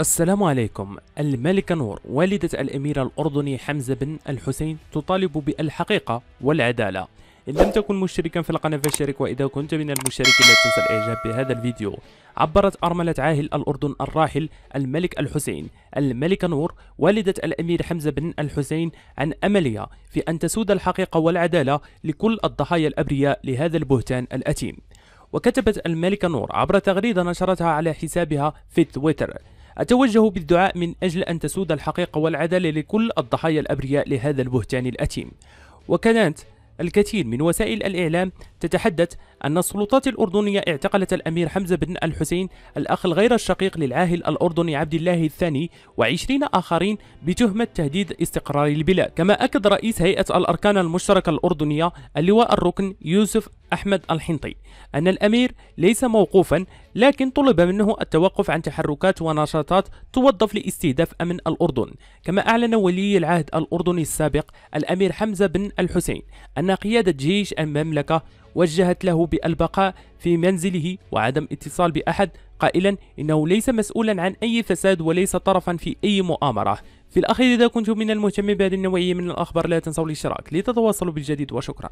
السلام عليكم الملكة نور والدة الأمير الأردني حمزة بن الحسين تطالب بالحقيقة والعدالة إن لم تكن مشتركا في القناة فاشترك وإذا كنت من المشتركين لا تنسى الإعجاب بهذا الفيديو عبرت أرملة عاهل الأردن الراحل الملك الحسين الملكة نور والدة الأمير حمزة بن الحسين عن أملها في أن تسود الحقيقة والعدالة لكل الضحايا الأبرياء لهذا البهتان الأتيم وكتبت الملكة نور عبر تغريدة نشرتها على حسابها في تويتر أتوجه بالدعاء من أجل أن تسود الحقيقة والعدالة لكل الضحايا الأبرياء لهذا البهتان الأتيم وكانت الكثير من وسائل الإعلام تتحدث أن السلطات الأردنية اعتقلت الأمير حمزة بن الحسين الأخ الغير الشقيق للعاهل الأردني عبد الله الثاني وعشرين آخرين بتهمة تهديد استقرار البلاد كما أكد رئيس هيئة الأركان المشتركة الأردنية اللواء الركن يوسف أحمد الحنطي أن الأمير ليس موقوفا لكن طلب منه التوقف عن تحركات ونشاطات توظف لاستهداف أمن الأردن كما أعلن ولي العهد الأردني السابق الأمير حمزة بن الحسين أن قيادة جيش المملكة وجهت له بالبقاء في منزله وعدم اتصال بأحد قائلا إنه ليس مسؤولا عن أي فساد وليس طرفا في أي مؤامرة في الأخير إذا كنتم من المهتمين بهذه النوعية من الأخبار لا تنسوا الاشتراك لتتواصلوا بالجديد وشكرا